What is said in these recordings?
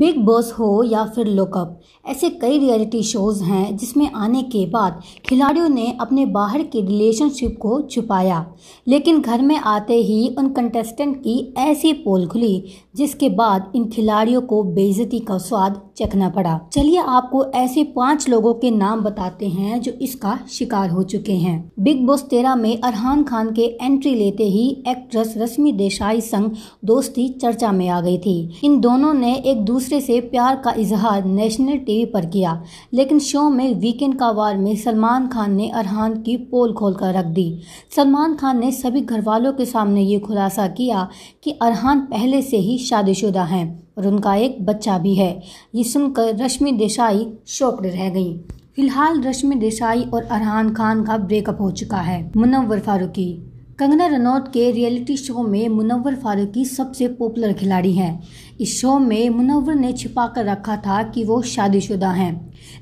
big boss हो या फिर लुकअप ऐसे कई रियलिटी शोज़ हैं जिसमें आने के बाद खिलाड़ियों ने अपने बाहर के रिलेशनशिप को छुपाया लेकिन घर में आते ही उन कंटेस्टेंट की ऐसी पोल खुली जिसके बाद इन खिलाड़ियों को बेइज्जती का स्वाद चखना पड़ा चलिए आपको ऐसे पांच लोगों के नाम बताते हैं जो इसका शिकार हो चुके हैं बिग बॉस तेरह में अरहान खान के एंट्री लेते ही एक्ट्रेस रश्मि देसाई संग दोस्ती चर्चा में आ गई थी इन दोनों ने एक दूसरे दूसरे से प्यार का इजहार नेशनल टीवी पर किया लेकिन शो में वीकेंड का वार में सलमान खान ने अरहान की पोल खोल कर रख दी सलमान खान ने सभी घर वालों के सामने ये खुलासा किया कि अरहान पहले से ही शादीशुदा हैं और उनका एक बच्चा भी है ये सुनकर रश्मि देसाई शोकड रह गई फिलहाल रश्मि देसाई और अरहान खान का ब्रेकअप हो चुका है मुनव्वर फारूकी कंगना रनौत के रियलिटी शो में मुनव्वर फारूकी सबसे पॉपुलर खिलाड़ी हैं इस शो में मुनव्वर ने छिपा कर रखा था कि वो शादीशुदा हैं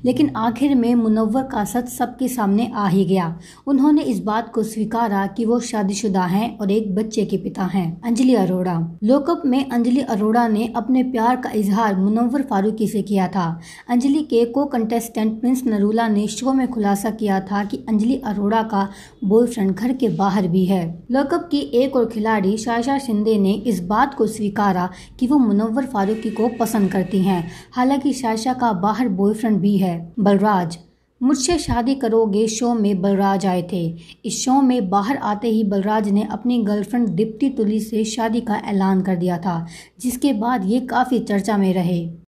लेकिन आखिर में मुनव्वर का सच सबके सामने आ ही गया उन्होंने इस बात को स्वीकारा कि वो शादीशुदा हैं और एक बच्चे के पिता हैं अंजलि अरोड़ा लोकअप में अंजलि अरोड़ा ने अपने प्यार का इजहार मुनव्वर फारूकी से किया था अंजलि के को कंटेस्टेंट प्रिंस नरूला ने शो में खुलासा किया था कि अंजलि अरोड़ा का बॉयफ्रेंड घर के बाहर भी है लोकअप की एक और खिलाड़ी शायशा शिंदे ने इस बात को स्वीकारा कि वो मुनव्वर फारूकी को पसंद करती हैं हालांकि शायशा का बाहर बॉयफ्रेंड भी है बलराज मुझसे शादी करोगे शो में बलराज आए थे इस शो में बाहर आते ही बलराज ने अपनी गर्लफ्रेंड दीप्ति तुली से शादी का ऐलान कर दिया था जिसके बाद ये काफ़ी चर्चा में रहे